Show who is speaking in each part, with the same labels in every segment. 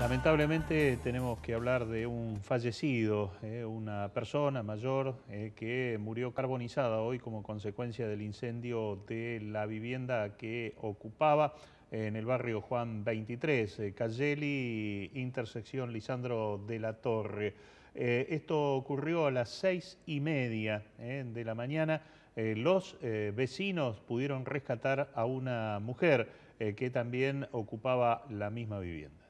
Speaker 1: Lamentablemente tenemos que hablar de un fallecido, eh, una persona mayor eh, que murió carbonizada hoy como consecuencia del incendio de la vivienda que ocupaba en el barrio Juan 23, eh, Cayeli, intersección Lisandro de la Torre. esto ocurrió a las seis y media de la mañana. los vecinos pudieron rescatar a una mujer que también ocupaba la misma vivienda.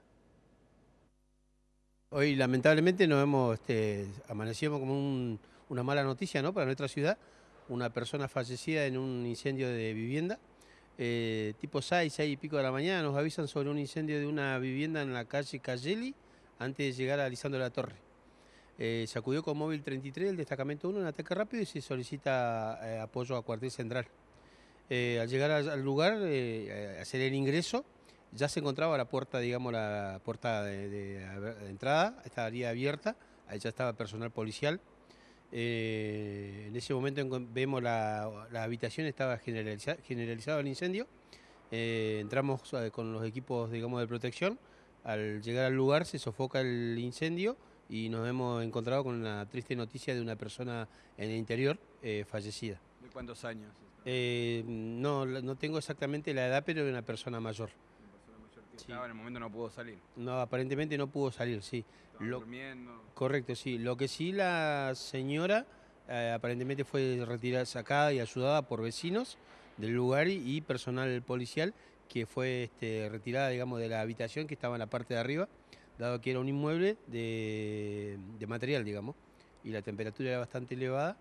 Speaker 1: Hoy
Speaker 2: lamentablemente nos hemos, este, como una mala noticia para nuestra ciudad, una persona fallecida en un incendio de vivienda. Eh, tipo 6, 6 y pico de la mañana nos avisan sobre un incendio de una vivienda en la calle Cayeli antes de llegar a Lisandro de la Torre. Eh, se acudió con móvil 33 del destacamento 1 en ataque rápido y se solicita eh, apoyo a cuartel central. al llegar al lugar, hacer el ingreso, ya se encontraba la puerta, digamos, la puerta de, entrada, estaría abierta, ahí ya estaba personal policial. Eh, en ese momento vemos la, la habitación, estaba generalizado el incendio. Eh, entramos eh, con los equipos, digamos, de protección. Al llegar al lugar se sofoca el incendio y nos hemos encontrado con la triste noticia de una persona en el interior fallecida. ¿De cuántos años? no, no tengo exactamente la edad, pero de una persona mayor. Sí. en el momento no pudo salir. No, aparentemente no pudo salir, sí. durmiendo. Correcto, sí. Lo que sí la señora eh, aparentemente fue retirada, sacada y ayudada por vecinos del lugar y, personal policial que fue este, retirada, digamos, de la habitación que estaba en la parte de arriba, dado que era un inmueble de, material, digamos, y la temperatura era bastante elevada.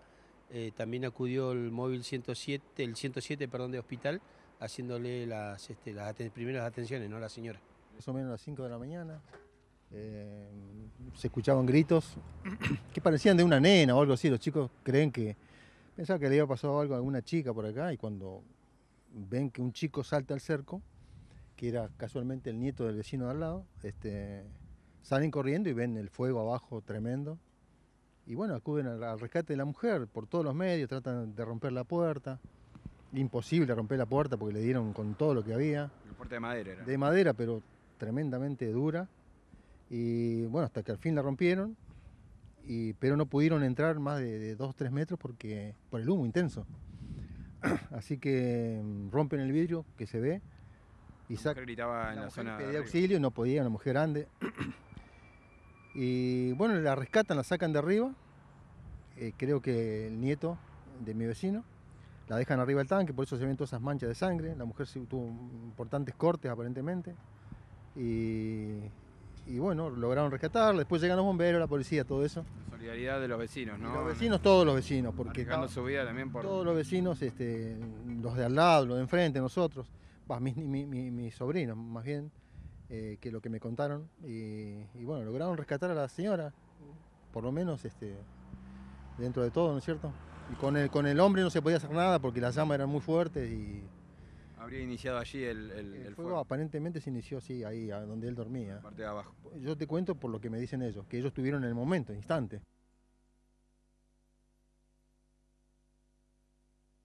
Speaker 2: Eh, también acudió el móvil 107, el 107, perdón, de hospital, haciéndole las, este, las primeras atenciones, ¿no? La señora.
Speaker 3: Más o menos a las 5 de la mañana. Eh, se escuchaban gritos que parecían de una nena o algo así. Los chicos creen que. Pensaban que le había pasado algo a alguna chica por acá y cuando ven que un chico salta al cerco, que era casualmente el nieto del vecino de al lado, este, salen corriendo y ven el fuego abajo tremendo. Y bueno, acuden al rescate de la mujer por todos los medios, tratan de romper la puerta imposible romper la puerta porque le dieron con todo lo que había. La puerta de madera era. De madera, pero tremendamente dura. Y bueno, hasta que al fin la rompieron, y, pero no pudieron entrar más de 2 o 3 metros porque, por el humo intenso. Así que mm, rompen el vidrio que se ve. Y la gritaba en la zona. Pedía auxilio, no podía, una mujer grande. y bueno, la rescatan, la sacan de arriba. Eh, creo que el nieto de mi vecino la dejan arriba del tanque, por eso se ven todas esas manchas de sangre. La mujer tuvo importantes cortes aparentemente. Y, bueno, lograron rescatarla. Después llegan los bomberos, la policía, todo eso.
Speaker 2: La solidaridad de los vecinos, ¿no? los vecinos,
Speaker 3: todos los vecinos, porque. su vida también por. Todos los vecinos, este, los de al lado, los de enfrente, nosotros, mis, sobrinos más bien, eh, que lo que me contaron. Y, y, bueno, lograron rescatar a la señora, por lo menos este, dentro de todo, ¿no es cierto? con el, con el hombre no se podía hacer nada porque las llamas eran muy fuertes y...
Speaker 2: Habría iniciado allí el, fuego,
Speaker 3: Aparentemente se inició así, ahí, donde él dormía. parte de abajo. Yo te cuento por lo que me dicen ellos, que ellos estuvieron en el momento, instante.